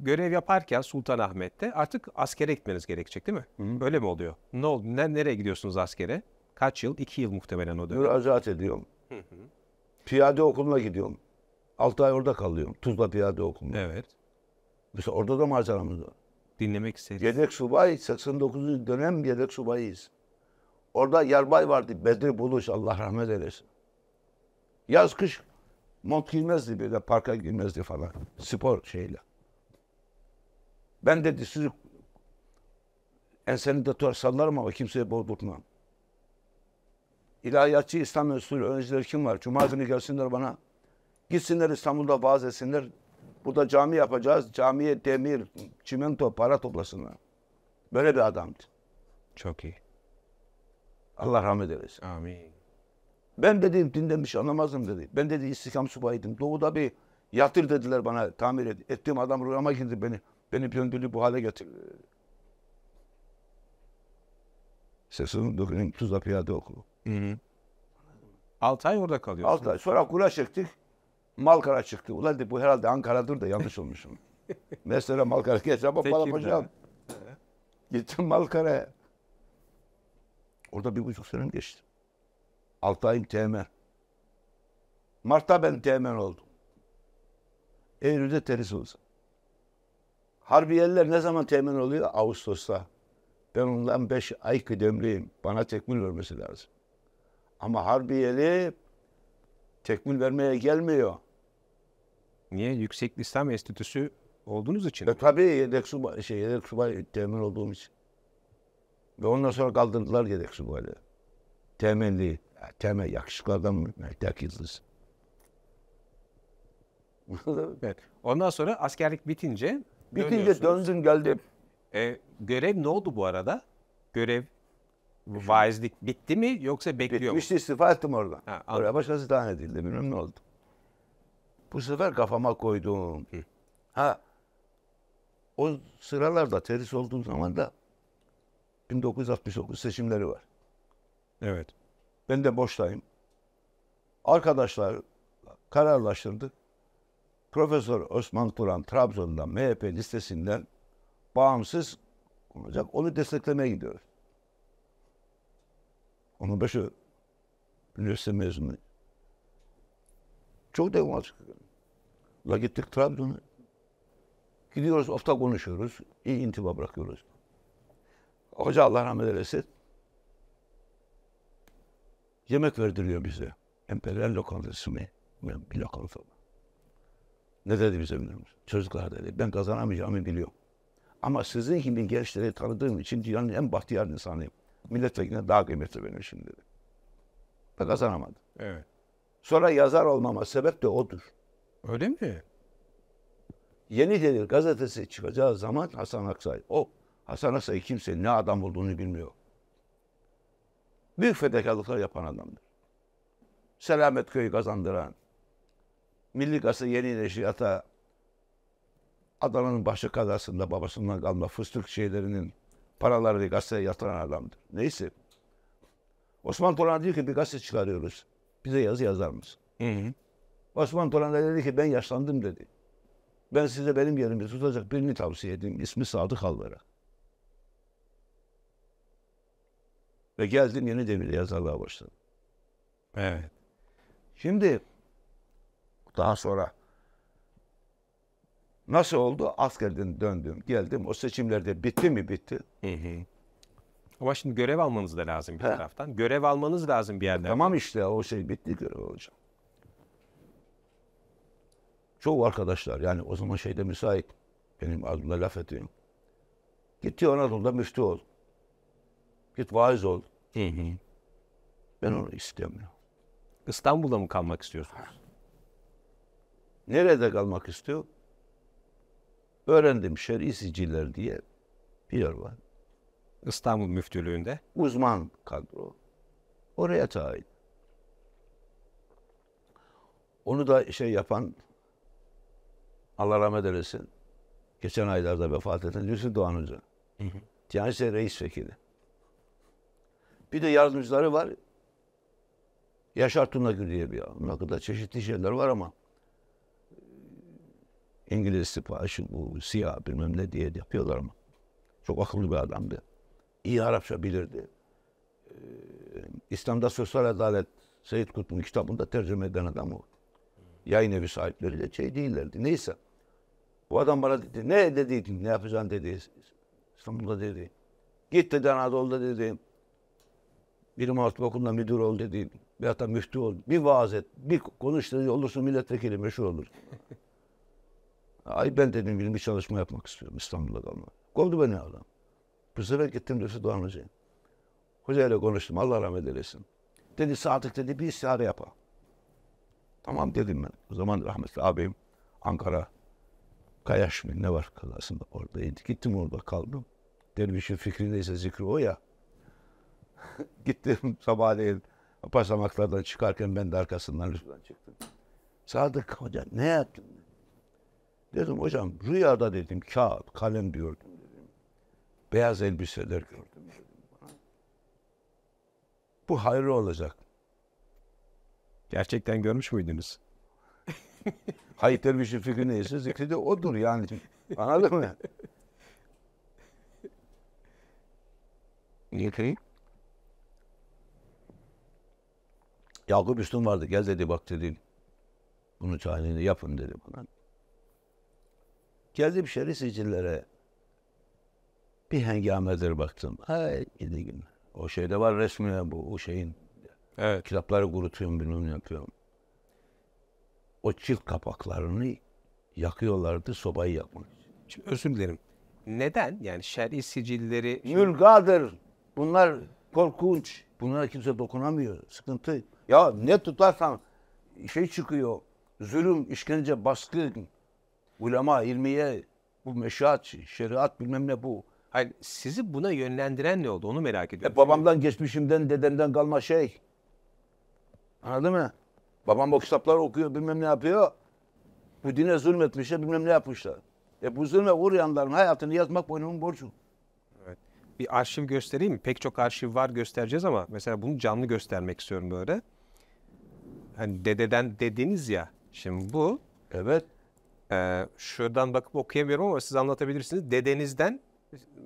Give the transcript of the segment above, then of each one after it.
görev yaparken Sultanahmet'te artık askere gitmeniz gerekecek değil mi? Hı. Öyle mi oluyor? Ne oldu? Ne, nereye gidiyorsunuz askere? Kaç yıl? İki yıl muhtemelen o dönem. Müracaat ediyorum. Hı hı. Piyade okuluna gidiyorum. Altı ay orada kalıyorum. Tuzla Piyade Okulu'na. Evet. Mesela orada da maceramız var. Dinlemek istedim. Yedek subay, 89. dönem yedek subayıyız. Orada yerbay vardı. Bedri Buluş, Allah rahmet eylesin. Yaz kış mont giymezdi bir de parka girmezdi falan. Spor şeyle. Ben dedi sizi enseni de tutar sallarım ama kimseye boğdurtmam. İlahiyatçı İslam Enstitüsü öğrencileri kim var? Cuma günü gelsinler bana. Gitsinler İstanbul'da vaaz etsinler. Burada cami yapacağız. Camiye demir, çimento, para toplasınlar. Böyle bir adamdı. Çok iyi. Allah rahmet eylesin. Amin. Ben dedim dinden bir şey anlamazdım dedi. Ben dedi istikam subayıydım. Doğuda bir yatır dediler bana tamir et. Ettiğim adam rüyama girdi beni. Beni gönüllü bu hale getirdi. Sesini dökünün tuzla piyade oku. Hı hı. 6 ay orada kalıyorsun. 6 ay. Sonra kura çıktık, Malkara çıktı. Ulan bu herhalde Ankara'dır da yanlış olmuşum. Mesela Malkara geç ama falan hocam. Gittim Malkara'ya. Orada bir buçuk sene geçti. Altı ayım teğmen. Mart'ta ben teğmen oldum. Eylül'de tenis olsun. Harbiyeler ne zaman temin oluyor? Ağustos'ta. Ben ondan beş ay kıdemliyim. Bana tekmil vermesi lazım. Ama Harbiyeli tekmil vermeye gelmiyor. Niye? Yüksek İslam Enstitüsü olduğunuz için. E, tabii yedek subay, şey, yedek subay temin olduğum için. Ve ondan sonra kaldırdılar yedek subayları. Temelli, e, temel yakışıklı adam Yıldız. evet. Ondan sonra askerlik bitince Bitince döndün geldim. E, görev ne oldu bu arada? Görev vaizlik bitti mi yoksa bekliyor Bitmişti mu? istifa ettim orada. Ha, Oraya başkası daha edildi bilmem ne oldu. Bu sefer kafama koydum. Hı. Ha o sıralarda terhis olduğum zaman da 1969 seçimleri var. Evet. Ben de boştayım. Arkadaşlar kararlaştırdı. Profesör Osman Turan Trabzon'dan MHP listesinden bağımsız olacak. Onu desteklemeye gidiyoruz. Onun başı üniversite mezunu. Çok devamlı. La gittik Trabzon'a. Gidiyoruz, ofta konuşuyoruz. İyi intiba bırakıyoruz. Hoca Allah rahmet eylesin. Yemek verdiriyor bize. Emperyal lokantası mı? Bir lokanta mı? Ne dedi bize müdürümüz? Çocuklar dedi ben kazanamayacağımı biliyorum. Ama sizin gibi gençleri tanıdığım için dünyanın en bahtiyar insanıyım. Milletvekiline daha kıymetli benim şimdi dedi. Ve kazanamadım. Evet. Sonra yazar olmama sebep de odur. Öyle mi? Yeni Delil gazetesi çıkacağı zaman Hasan Aksay. O Hasan Aksay kimse ne adam olduğunu bilmiyor. Büyük fedakarlıklar yapan adamdır. Selamet kazandıran, Milli Gazete Yeni Neşriyat'a Adana'nın başı kadasında babasından kalma fıstık şeylerinin paralarını gazeteye yatıran adamdır. Neyse. Osman Turan diyor ki bir gazete çıkarıyoruz. Bize yazı yazar mısın? Hı hı. Osman Turan da dedi ki ben yaşlandım dedi. Ben size benim yerimi tutacak birini tavsiye edeyim. İsmi Sadık Alvera. Ve geldim yeni devirde yazarlığa başladım. Evet. Şimdi daha sonra. Nasıl oldu? Askerden döndüm, geldim. O seçimlerde bitti mi? Bitti. Hı hı. Ama şimdi görev almanız da lazım bir He. taraftan. Görev almanız lazım bir yerden. Tamam işte o şey bitti görev alacağım. Çok arkadaşlar yani o zaman şeyde müsait. Benim adımla laf edeyim. Gitti Anadolu'da müftü ol. Git vaiz ol. Hı hı. Ben onu istemiyorum. İstanbul'da mı kalmak istiyorsunuz? Nerede kalmak istiyor? Öğrendim şer'i siciller diye bir yer var. İstanbul Müftülüğü'nde. Uzman kadro. Oraya tayin. Onu da şey yapan Allah rahmet eylesin. Geçen aylarda vefat eden Yusuf Doğan Hoca. Kendisi reis vekili. Bir de yardımcıları var. Yaşar Tuna diye bir adam. kadar çeşitli şeyler var ama İngiliz siparişi bu siyah bilmem ne diye yapıyorlar mı? Çok akıllı bir adamdı. İyi Arapça bilirdi. Ee, İslam'da Sosyal Adalet Seyit Kutbu'nun kitabında tercüme eden adam o. Yayın evi sahipleri de şey değillerdi. Neyse. Bu adam bana dedi. Ne dediydin? Ne yapacaksın dedi. İstanbul'da dedi. Git dedi Anadolu'da dedi. bir Artık Okulu'nda müdür ol dedi. Bir hatta müftü ol. Bir vaaz et. Bir konuşturucu olursun milletvekili meşhur olur. Ay ben dedim günlük bir çalışma yapmak istiyorum İstanbul'da kalmak. Kovdu beni adam. Bu sefer gittim dedi Doğan Hoca'ya. Hoca ile konuştum Allah rahmet eylesin. Dedi Sadık dedi bir istihare yapa. Tamam dedim ben. O zaman rahmetli abim Ankara Kayaş mı ne var kalasında oradaydı. Gittim orada kaldım. Dervişin fikri neyse zikri o ya. Gittim sabahleyin basamaklardan çıkarken ben de arkasından lütfen çıktım. Sadık Hoca ne yaptın? Dedim hocam rüyada dedim kağıt, kalem gördüm dedim. Beyaz elbiseler gördüm dedim. Bu hayrı olacak. Gerçekten görmüş müydünüz? Hayır dervişin fikri neyse zikri de odur yani. Anladın mı? Yetereyim. Yakup Üstün vardı. Gel dedi bak dedi. Bunu çağırın yapın dedi bana. Geldim şerif sicillere. Bir hengamedir baktım. Ay gidi gün. O şeyde var resmi bu o şeyin. Evet. Kitapları kurutuyorum bilmem ne yapıyorum. O cilt kapaklarını yakıyorlardı sobayı yakmak için. özür dilerim. Neden? Yani şer'i sicilleri... Mülgadır. Bunlar korkunç. Bunlara kimse dokunamıyor. Sıkıntı. Ya ne tutarsan şey çıkıyor. Zulüm, işkence, baskı, ulema, ilmiye, bu meşahat, şeriat bilmem ne bu. Hayır, sizi buna yönlendiren ne oldu onu merak ediyorum. E, babamdan, geçmişimden, dedemden kalma şey. Anladın mı? Babam o kitapları okuyor, bilmem ne yapıyor. Bu dine zulmetmişler, bilmem ne yapmışlar. E bu zulme uğrayanların hayatını yazmak boynumun borcu. Evet. Bir arşiv göstereyim mi? Pek çok arşiv var göstereceğiz ama mesela bunu canlı göstermek istiyorum böyle. Hani dededen dediniz ya. Şimdi bu. Evet. Ee, şuradan bakıp okuyamıyorum ama siz anlatabilirsiniz. Dedenizden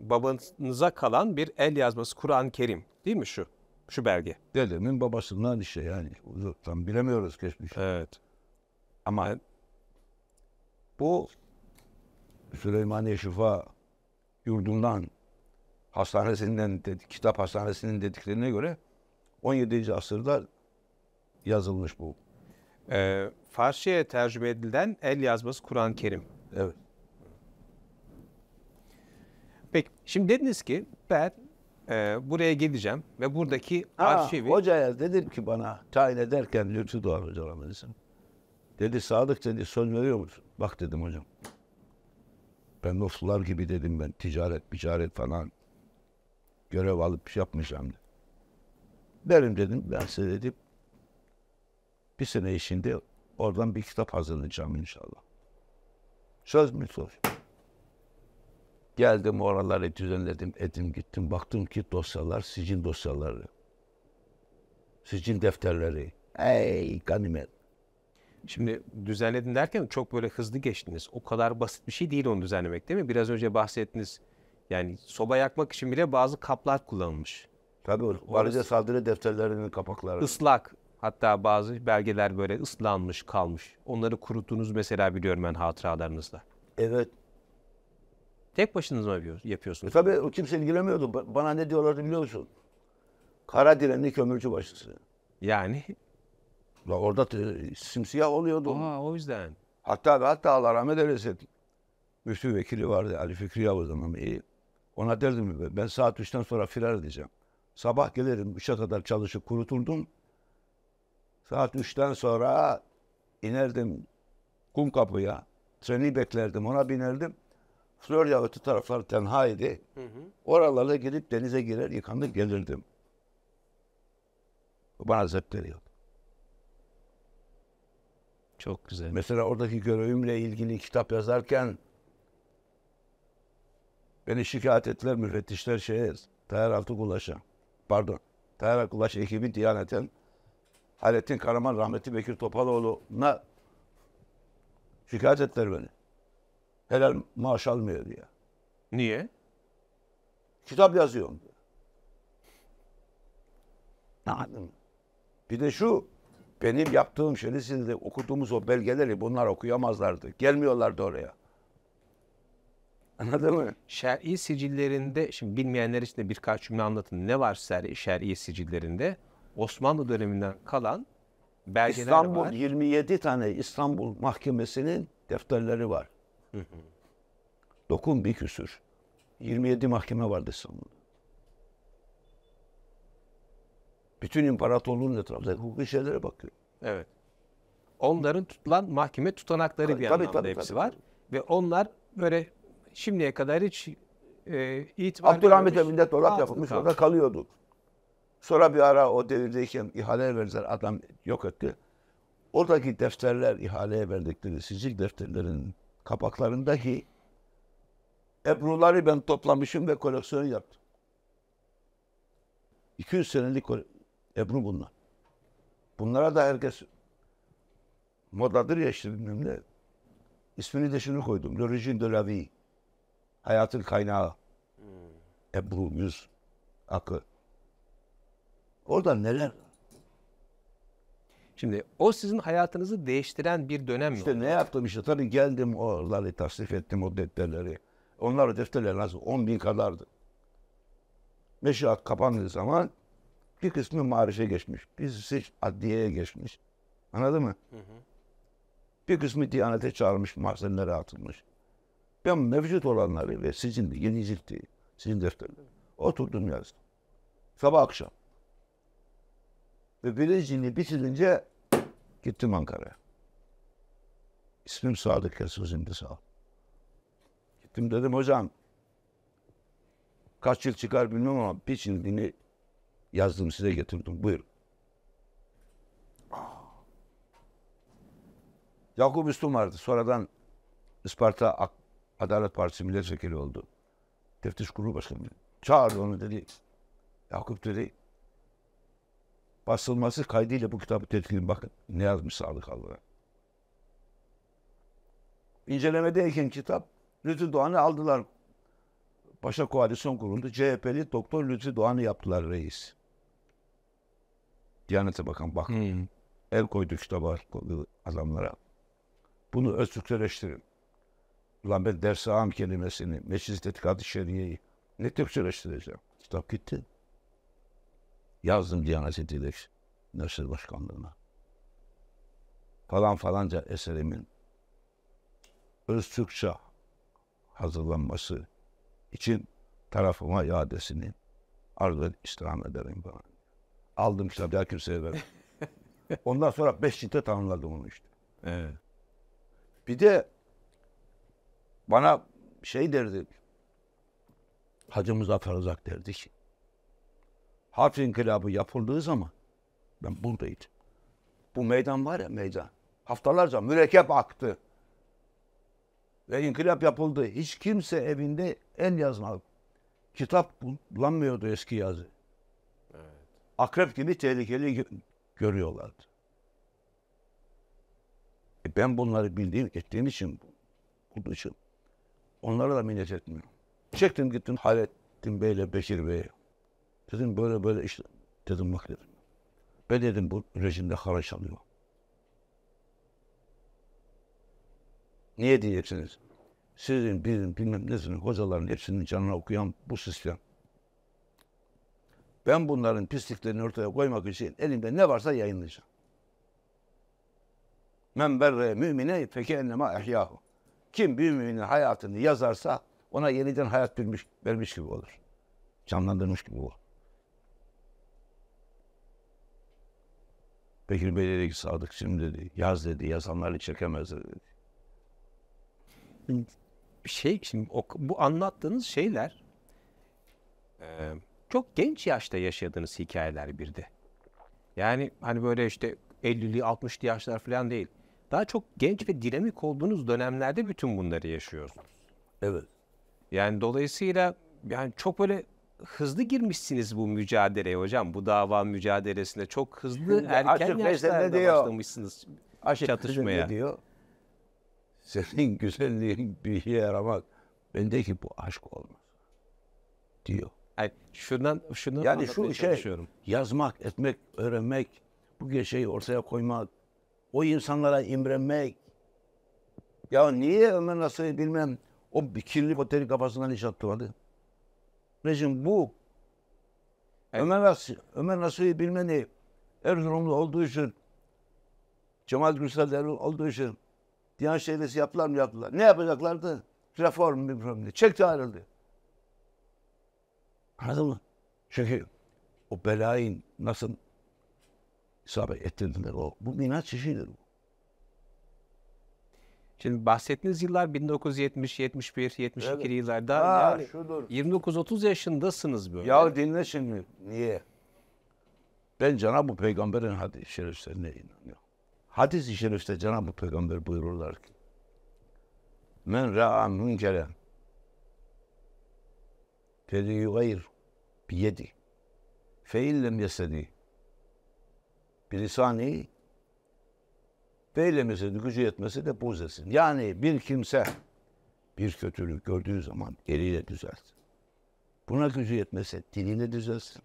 babanıza kalan bir el yazması Kur'an-ı Kerim değil mi şu? Şu belge. Dedemin babasından işte yani. Tam bilemiyoruz geçmiş. Evet. Ama bu Süleymaniye Şifa yurdundan hastanesinden dedi, kitap hastanesinin dediklerine göre 17. asırda yazılmış bu ee, Farsça'ya tercüme edilen el yazması Kur'an-ı Kerim. Evet. Peki şimdi dediniz ki ben e, buraya geleceğim ve buradaki Aa, arşivi... Hocaya dedim ki bana tayin ederken Lütfü Doğan hocamızın. Dedi Sadık dedi söz veriyor musun? Bak dedim hocam. Ben dostlar gibi dedim ben ticaret, ticaret falan görev alıp şey yapmayacağım dedim. Benim dedim ben size dedim bir sene içinde oradan bir kitap hazırlayacağım inşallah. Söz mü söz? Geldim oraları düzenledim, edim gittim. Baktım ki dosyalar, sizin dosyaları. sizin defterleri. Ey ganimet. Şimdi düzenledin derken çok böyle hızlı geçtiniz. O kadar basit bir şey değil onu düzenlemek değil mi? Biraz önce bahsettiniz. Yani soba yakmak için bile bazı kaplar kullanılmış. Tabii varıca saldırı defterlerinin kapakları. Islak, Hatta bazı belgeler böyle ıslanmış kalmış. Onları kuruttunuz mesela biliyorum ben hatıralarınızda. Evet. Tek başınız mı yapıyor- E yapıyorsunuz? tabii o kimse ilgilenmiyordu. Bana ne diyorlardı biliyor musun? Kara direnli kömürcü başlısı. Yani. La orada t- simsiyah oluyordu. Aa, o yüzden. Hatta ve hatta Allah rahmet eylesin. Müftü vekili vardı Ali Fikri Yavuz'un ama iyi. Ona derdim ben saat üçten sonra firar edeceğim. Sabah gelirim 3'e kadar çalışıp kuruturdum. Saat üçten sonra inerdim kum kapıya. Treni beklerdim ona binerdim. Florya öte taraflar tenha idi. Oralara gidip denize girer yıkanır gelirdim. Bana zevk veriyor. Çok güzel. Mesela oradaki görevimle ilgili kitap yazarken beni şikayet ettiler müfettişler şeye Tayyar Altıkulaş'a. Pardon. Tayyar Altıkulaş ekibi Diyanet'in Halettin Karaman, rahmetli Bekir Topaloğlu'na şikayet ettiler beni. Helal maaş almıyor diye. Niye? Kitap yazıyorum diye. Ne Bir de şu benim yaptığım şeyi sizde okuduğumuz o belgeleri bunlar okuyamazlardı. Gelmiyorlardı oraya. Anladın mı? Şer'i sicillerinde, şimdi bilmeyenler için de birkaç cümle anlatın. Ne var şer'i, şer'i sicillerinde? Osmanlı döneminden kalan belgeler İstanbul, var. 27 tane İstanbul Mahkemesi'nin defterleri var. Hı hı. Dokun bir küsür. 27 mahkeme vardı İstanbul'da. Bütün imparatorluğun etrafında hukuki şeylere bakıyor. Evet. Onların tutulan mahkeme tutanakları tabii, bir anlamda tabii, hepsi tabii, var. Ve onlar böyle şimdiye kadar hiç e, itibar Abdülhamit ve olarak yapılmış orada kalıyordu. Sonra bir ara o devirdeyken ihale verdiler. Adam yok etti. Oradaki defterler ihaleye verdikleri sicil defterlerin kapaklarındaki ebruları ben toplamışım ve koleksiyon yaptım. 200 senelik ebru bunlar. Bunlara da herkes modadır ya işte bilmem ne. İsmini de şunu koydum. L'origine de la vie. Hayatın kaynağı. Hmm. Ebru, yüz, akı. Orada neler? Şimdi o sizin hayatınızı değiştiren bir dönem mi? İşte ne yaptım işte tabii geldim oraları tasnif ettim o defterleri. Onlar defterler nasıl 10 bin kadardı. Meşruat kapandığı zaman bir kısmı marife geçmiş. Birisi adliyeye geçmiş. Anladın mı? Hı hı. Bir kısmı diyanete çağırmış, mahzenlere atılmış. Ben mevcut olanları ve sizin de yeni yenicilikti, sizin defterleri. Oturdum yazdım. Sabah akşam. Ve bilincini bitirince gittim Ankara'ya. İsmim Sadık Yasuz İndisal. Gittim dedim hocam kaç yıl çıkar bilmem ama bir cildini yazdım size getirdim. buyur. Ah. Yakup Üstün vardı. Sonradan Isparta Adalet Partisi milletvekili oldu. Teftiş Kurulu Başkanı. Çağırdı onu dedi. Yakup dedi basılması kaydıyla bu kitabı tetkinin bakın ne yazmış Sadık Alvara. İncelemedeyken kitap Lütfü Doğan'ı aldılar. Paşa Koalisyon kuruldu. CHP'li Doktor Lütfü Doğan'ı yaptılar reis. Diyanete Bakan bak. Hmm. El koydu kitaba adamlara. Bunu öztürkçeleştirin. Ulan ben ders ağam kelimesini, meclis tetkikatı şeriyeyi ne Türkçeleştireceğim? Kitap gitti. Yazdım Diyanet İdiliş Nösel Başkanlığı'na. Falan falanca eserimin öz Türkçe hazırlanması için tarafıma iadesini arzu istirham ederim bana. Aldım işte daha kimseye vermem. Ondan sonra beş cilde tamamladım onu işte. Evet. Bir de bana şey derdi. Hacı Muzaffer Uzak derdi ki harf inkılabı yapıldığı zaman ben buradaydım. Bu meydan var ya meydan. Haftalarca mürekkep aktı. Ve inkılap yapıldı. Hiç kimse evinde el yazmalı. Kitap kullanmıyordu eski yazı. Evet. Akrep gibi tehlikeli görüyorlardı. E ben bunları bildiğim, ettiğim için, kurduğum için onlara da minnet etmiyorum. Çektim gittim Halettin Bey'le Bekir Bey'e. Dedim böyle böyle işte. Dedim bak dedim. Ben dedim bu rejimde haraç alıyor. Niye diyeceksiniz? Sizin bizim bilmem nesinin hocaların hepsinin canına okuyan bu sistem. Ben bunların pisliklerini ortaya koymak için elimde ne varsa yayınlayacağım. Men berre mümine feke ennema ehyahu. Kim bir müminin hayatını yazarsa ona yeniden hayat vermiş, vermiş gibi olur. Canlandırmış gibi olur. Bekir Bey dedi ki Sadık şimdi dedi, yaz dedi, yazanlarla çekemez dedi. Şey şimdi bu anlattığınız şeyler e, çok genç yaşta yaşadığınız hikayeler bir de. Yani hani böyle işte 50'li 60'lı yaşlar falan değil. Daha çok genç ve dinamik olduğunuz dönemlerde bütün bunları yaşıyorsunuz. Evet. Yani dolayısıyla yani çok böyle hızlı girmişsiniz bu mücadeleye hocam. Bu dava mücadelesine çok hızlı erken yaşlarda diyor, başlamışsınız aşık çatışmaya. diyor? Senin güzelliğin bir şey yaramak. ki bu aşk olmaz diyor. Yani şundan şundan yani şu işe yazmak, etmek, öğrenmek, bu şeyi ortaya koymak, o insanlara imrenmek. Ya niye Ömer Nasuhi bilmem o kirli poteri kafasından iş attı rejim bu. Evet. Ömer, As Ömer Nasuhi bilmem ne Erzurumlu olduğu için Cemal Gürsel Erzurum olduğu için Diyanet Şehresi yaptılar mı yaptılar. Ne yapacaklardı? Reform bilmem ne. Çekti ayrıldı. Anladın mı? Çünkü o belayın nasıl isabet ettirdiler o. Bu minat işidir bu. Şimdi bahsettiğiniz yıllar 1970, 71, 72 evet. yıllarda ha, yani şudur. 29-30 yaşındasınız böyle. Ya dinle şimdi niye? Ben Cenab-ı Peygamber'in hadis-i şeriflerine inanıyorum. Hadis-i şerifte Cenab-ı Peygamber buyururlar ki Men ra'a münkeren feli yugayr biyedi fe illem yesedi bilisani Beylemesini, gücü yetmesi de buz etsin. Yani bir kimse bir kötülük gördüğü zaman eliyle düzelsin. Buna gücü yetmezse diliyle düzelsin.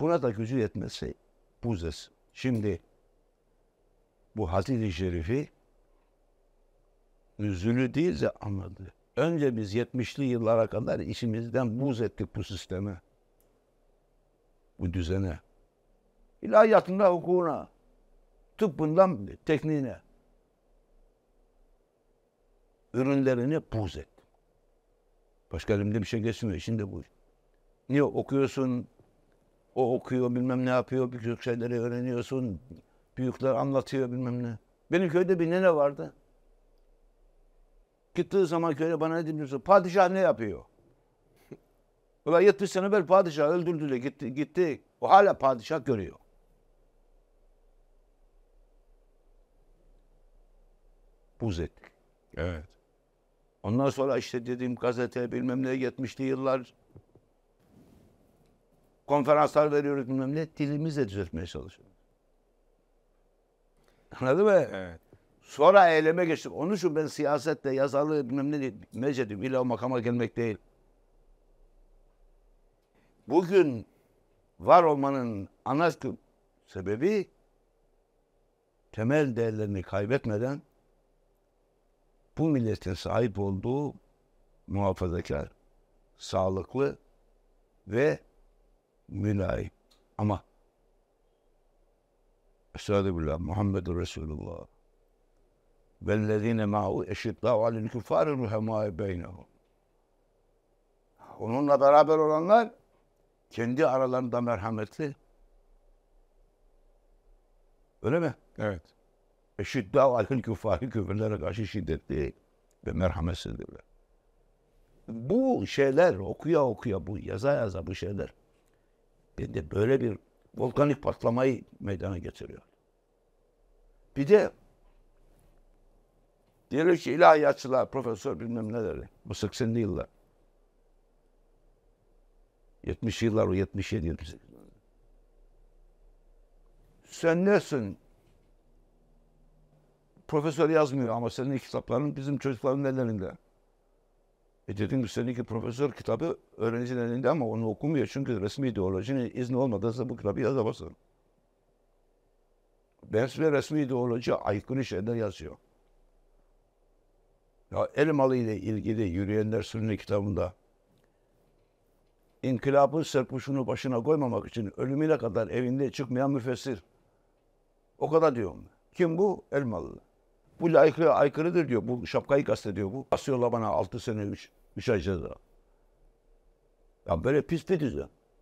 Buna da gücü yetmezse buz etsin. Şimdi bu hadis-i şerifi üzülü değil de anladı. Önce biz 70'li yıllara kadar işimizden buz ettik bu sisteme. Bu düzene. İlahiyatına, hukukuna tıbbından tekniğine ürünlerini buz ettim. Başka elimde bir şey geçmiyor. Şimdi bu. Niye okuyorsun? O okuyor bilmem ne yapıyor. Büyük şeyleri öğreniyorsun. Büyükler anlatıyor bilmem ne. Benim köyde bir nene vardı. Gittiği zaman köye bana ne dinliyorsun? Padişah ne yapıyor? Ulan 70 sene evvel padişah öldürdü de gitti, gitti. O hala padişah görüyor. buz ettik. Evet. Ondan sonra işte dediğim gazete bilmem ne 70'li yıllar konferanslar veriyoruz bilmem ne dilimizle düzeltmeye çalışıyoruz. Anladın mı? Evet. Sonra eyleme geçtik. Onun için ben siyasette yazarlığı bilmem ne değil. Mecedim illa o makama gelmek değil. Bugün var olmanın ana sebebi temel değerlerini kaybetmeden bu milletin sahip olduğu muhafazakar, sağlıklı ve mülayim. Ama Estağfirullah Muhammedur Resulullah vellezine ma'u eşiddâ'u alil küffâri ruhemâi beynehum. Onunla beraber olanlar kendi aralarında merhametli. Öyle mi? Evet. Eşiddav alel küfari küfürlere karşı şiddetli ve merhametsizdirler. Bu şeyler okuya okuya bu yaza yaza bu şeyler bir de böyle bir volkanik patlamayı meydana getiriyor. Bir de diyelim ki ilahiyatçılar, profesör bilmem neleri bu 80'li yıllar 70 yıllar o 77 78 sen nesin profesör yazmıyor ama senin kitapların bizim çocukların ellerinde. E dedim ki seninki profesör kitabı öğrencinin elinde ama onu okumuyor. Çünkü resmi ideolojinin izni olmadıysa bu kitabı yazamazsın. Ben size resmi ideoloji aykırı şeyler yazıyor. Ya Elmalı ile ilgili Yürüyenler Sürünü kitabında inkılabın serpuşunu başına koymamak için ölümüne kadar evinde çıkmayan müfessir. O kadar diyorum. Kim bu? Elmalı. Bu layıklığa aykırıdır diyor. Bu şapkayı kastediyor bu. Asıyorlar bana 6 sene 3 3 ayda. Ya böyle pis bir düzen.